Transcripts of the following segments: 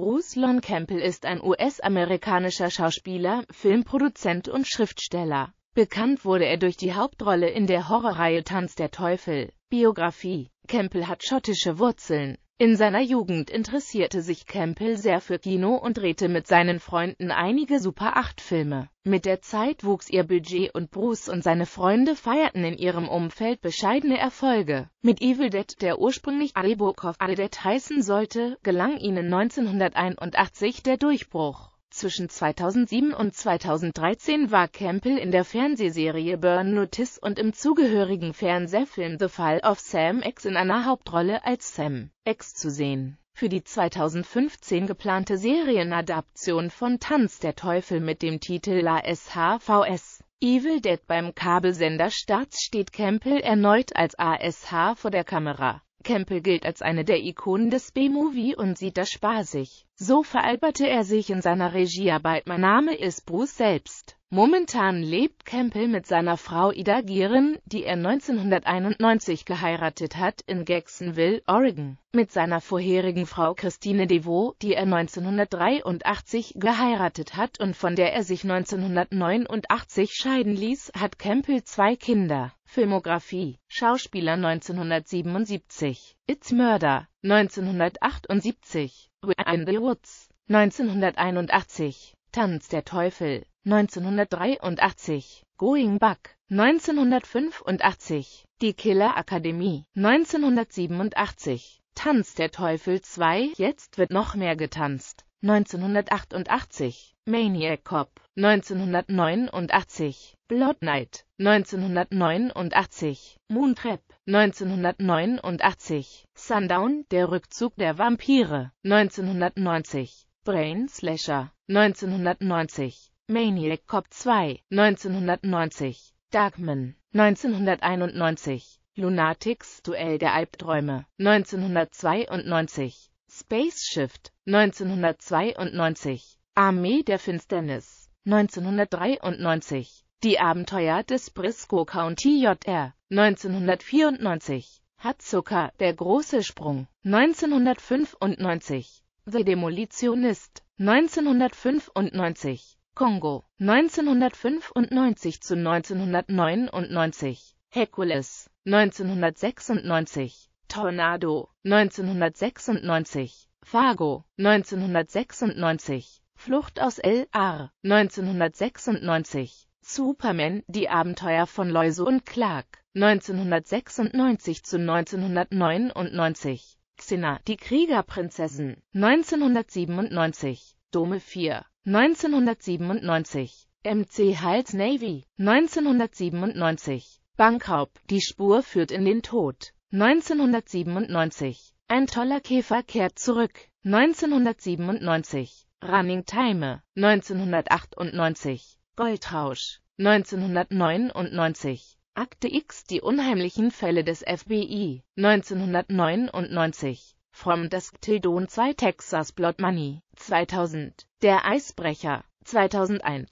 Bruce Lon Campbell ist ein US-amerikanischer Schauspieler, Filmproduzent und Schriftsteller. Bekannt wurde er durch die Hauptrolle in der Horrorreihe Tanz der Teufel. Biografie Campbell hat schottische Wurzeln. In seiner Jugend interessierte sich Campbell sehr für Kino und drehte mit seinen Freunden einige Super-8-Filme. Mit der Zeit wuchs ihr Budget und Bruce und seine Freunde feierten in ihrem Umfeld bescheidene Erfolge. Mit Evil Dead, der ursprünglich Alibokov Dead heißen sollte, gelang ihnen 1981 der Durchbruch. Zwischen 2007 und 2013 war Campbell in der Fernsehserie Burn Notice und im zugehörigen Fernsehfilm The Fall of Sam X in einer Hauptrolle als Sam X zu sehen. Für die 2015 geplante Serienadaption von Tanz der Teufel mit dem Titel ASHVS Evil Dead beim Kabelsender Starts steht Campbell erneut als ASH vor der Kamera. Campbell gilt als eine der Ikonen des B-Movie und sieht das spaßig. So veralberte er sich in seiner Regiearbeit. Mein Name ist Bruce selbst. Momentan lebt Campbell mit seiner Frau Ida Gieren, die er 1991 geheiratet hat, in Jacksonville, Oregon. Mit seiner vorherigen Frau Christine DeVoe, die er 1983 geheiratet hat und von der er sich 1989 scheiden ließ, hat Campbell zwei Kinder. Filmografie Schauspieler 1977 It's Murder 1978 We're in the Woods 1981 Tanz der Teufel 1983, Going Back, 1985, Die Killer Akademie, 1987, Tanz der Teufel 2, jetzt wird noch mehr getanzt, 1988, Maniac Cop, 1989, Blood Knight, 1989, Moontrap, 1989, Sundown, der Rückzug der Vampire, 1990, Brain Slasher, 1990, Maniac Cop 2, 1990, Darkman, 1991, Lunatics Duell der Albträume, 1992, Space Shift, 1992, Armee der Finsternis, 1993, Die Abenteuer des Briscoe County JR, 1994, Hatzuka, der große Sprung, 1995, The Demolitionist, 1995, Kongo 1995 zu 1999, Hercules 1996, Tornado 1996, Fargo 1996, Flucht aus L.R. 1996, Superman, die Abenteuer von Loiso und Clark 1996 zu 1999, Xena, die Kriegerprinzessin 1997, Dome 4 1997 MC Halt Navy 1997 Bankhaupt Die Spur führt in den Tod 1997 Ein toller Käfer kehrt zurück 1997 Running Time 1998 Goldrausch 1999 Akte X Die unheimlichen Fälle des FBI 1999 From Dusk Till Dawn 2 Texas Blood Money 2000, Der Eisbrecher 2001,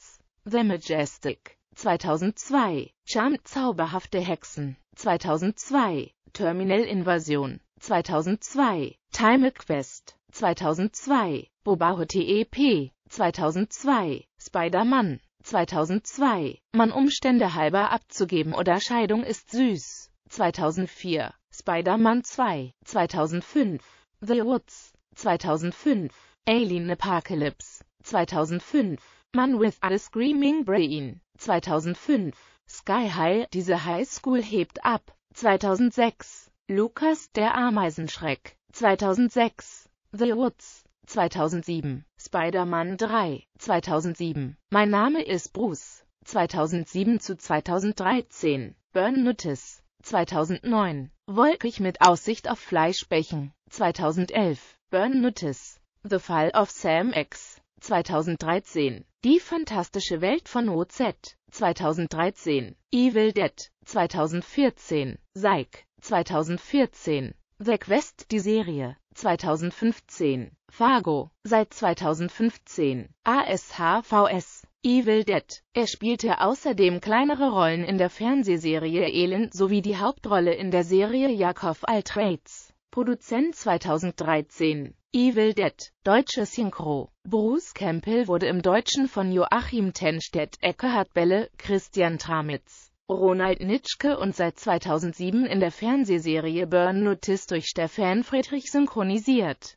The Majestic 2002, Charm Zauberhafte Hexen 2002, Terminal Invasion 2002, Time Quest 2002, Bobaho TEP 2002, Spider-Man 2002, Mann Umstände halber abzugeben oder Scheidung ist süß 2004 Spider-Man 2, 2005, The Woods, 2005, Alien Apocalypse, 2005, Man with a Screaming Brain, 2005, Sky High, diese High School hebt ab, 2006, Lukas der Ameisenschreck, 2006, The Woods, 2007, Spider-Man 3, 2007, Mein Name ist Bruce, 2007 zu 2013, Burn Notice, 2009. Wolkig mit Aussicht auf Fleischbächen. 2011. Burn Notice. The Fall of Sam X. 2013. Die fantastische Welt von OZ. 2013. Evil Dead. 2014. Psych. 2014. The Quest, die Serie. 2015. Fargo. Seit 2015. ASHVS. Evil Dead. Er spielte außerdem kleinere Rollen in der Fernsehserie Elend sowie die Hauptrolle in der Serie Jakov Altrates. Produzent 2013 Evil Dead, deutsche Synchro. Bruce Campbell wurde im Deutschen von Joachim Tenstedt, Eckehard Belle, Christian Tramitz, Ronald Nitschke und seit 2007 in der Fernsehserie Burn Notice durch Stefan Friedrich synchronisiert.